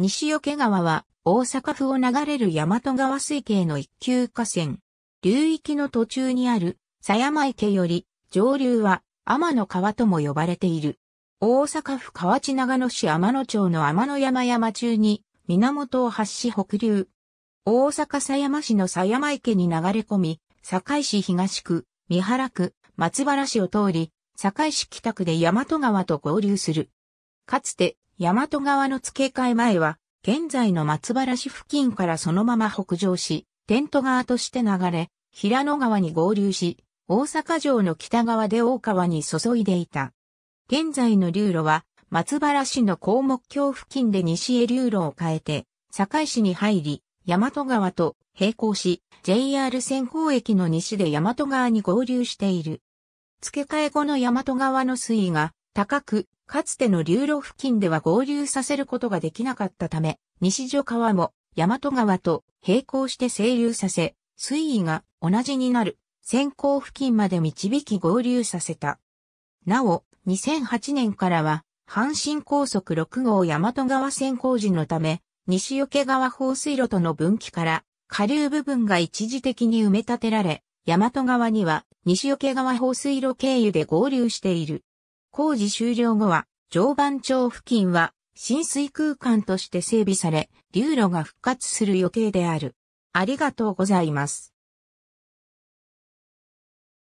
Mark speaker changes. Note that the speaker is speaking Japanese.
Speaker 1: 西よけ川は大阪府を流れる大和川水系の一級河川。流域の途中にある狭山池より上流は天の川とも呼ばれている。大阪府河内長野市天野町の天野山山中に源を発し北流。大阪狭山市の狭山池に流れ込み、堺市東区、三原区、松原市を通り、堺市北区で大和川と合流する。かつて大和川の付け替え前は、現在の松原市付近からそのまま北上し、テント川として流れ、平野川に合流し、大阪城の北側で大川に注いでいた。現在の流路は、松原市の項目橋付近で西へ流路を変えて、堺市に入り、大和川と並行し、JR 線交駅の西で大和川に合流している。付け替え後の大和川の水位が高く、かつての流路付近では合流させることができなかったため、西女川も大和川と並行して清流させ、水位が同じになる先行付近まで導き合流させた。なお、2008年からは、阪神高速6号大和川線工事のため、西け川放水路との分岐から、下流部分が一時的に埋め立てられ、大和川には西け川放水路経由で合流している。工事終了後は、常磐町付近は浸水空間として整備され、流路が復活する予定である。ありがとうございます。